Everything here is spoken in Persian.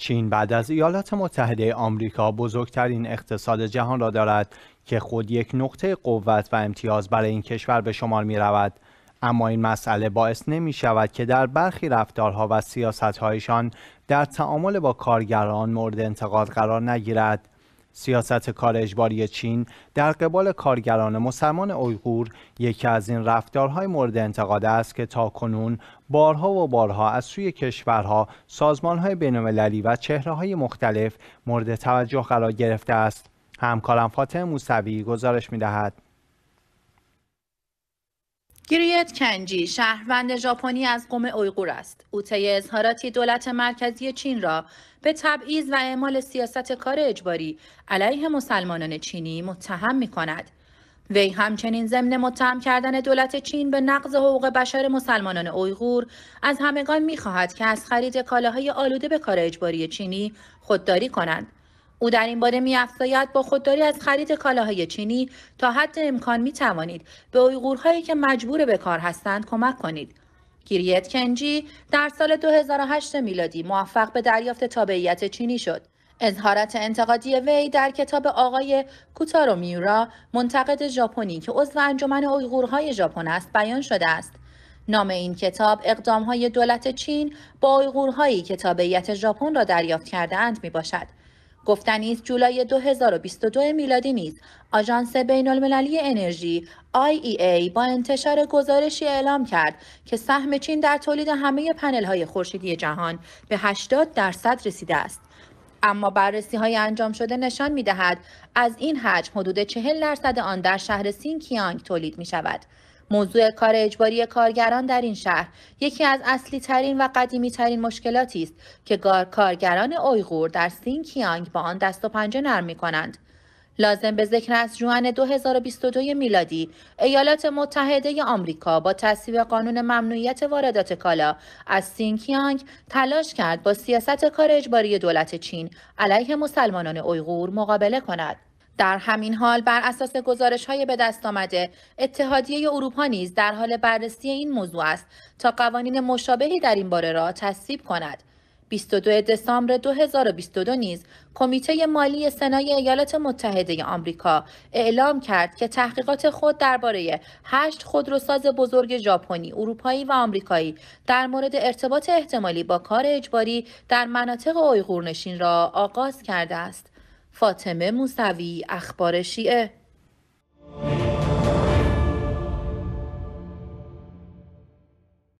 چین بعد از ایالات متحده آمریکا بزرگترین اقتصاد جهان را دارد که خود یک نقطه قوت و امتیاز برای این کشور به شمار می رود. اما این مسئله باعث نمی شود که در برخی رفتارها و سیاستهایشان در تعامل با کارگران مورد انتقاد قرار نگیرد. سیاست کار اجباری چین در قبال کارگران مسلمان اویغور یکی از این رفتارهای مورد انتقاد است که تا کنون بارها و بارها از سوی کشورها، سازمانهای بینالمللی و های مختلف مورد توجه قرار گرفته است. همکارم فاطمه موسوی گزارش می‌دهد. گریت کنجی شهروند ژاپنی از قوم اویغور است او طی اظهاراتی دولت مرکزی چین را به تبعیض و اعمال سیاست کار اجباری علیه مسلمانان چینی متهم می کند وی همچنین ضمن متهم کردن دولت چین به نقض حقوق بشر مسلمانان اویغور از همگان میخواهد که از خرید کالاهای آلوده به کار اجباری چینی خودداری کنند او در این باره میافزاید با خودداری از خرید کالاهای چینی تا حد امکان می توانید به اویغورهایی که مجبور به کار هستند کمک کنید گیریت کنجی در سال 2008 میلادی موفق به دریافت تابعیت چینی شد اظهارات انتقادی وی در کتاب آقای کوتارو میورا منتقد ژاپنی که عضو انجمن اویغورهای ژاپن است بیان شده است نام این کتاب اقدامهای دولت چین با اویغورهایی که تابعیت ژاپن را دریافت اند می باشد گفتنی است جولای 2022 میلادی نیز آژانس بین المللی انرژی IEA با انتشار گزارشی اعلام کرد که سهم چین در تولید همه پنل های خورشیدی جهان به 80 درصد رسیده است. اما بررسی های انجام شده نشان می دهد از این حجم حدود 40 درصد آن در شهر سینکیانگ تولید می شود. موضوع کار اجباری کارگران در این شهر یکی از اصلی ترین و قدیمی ترین مشکلاتی است که کارگران اویغور در سینکیانگ با آن دست و پنجه نرم می کنند. لازم به ذکر است جوان 2022 میلادی ایالات متحده آمریکا با تصویب قانون ممنوعیت واردات کالا از سینکیانگ تلاش کرد با سیاست کار اجباری دولت چین علیه مسلمانان اویغور مقابله کند. در همین حال بر اساس گزارش های به دست آمده اتحادیه اروپا نیز در حال بررسی این موضوع است تا قوانین مشابهی در این باره را تصویب کند 22 دسامبر 2022 نیز کمیته مالی سنای ایالات متحده آمریکا اعلام کرد که تحقیقات خود درباره هشت خودروساز بزرگ ژاپنی، اروپایی و آمریکایی در مورد ارتباط احتمالی با کار اجباری در مناطق اویغورنشین را آغاز کرده است. فاطمه موسوی اخبار شیعه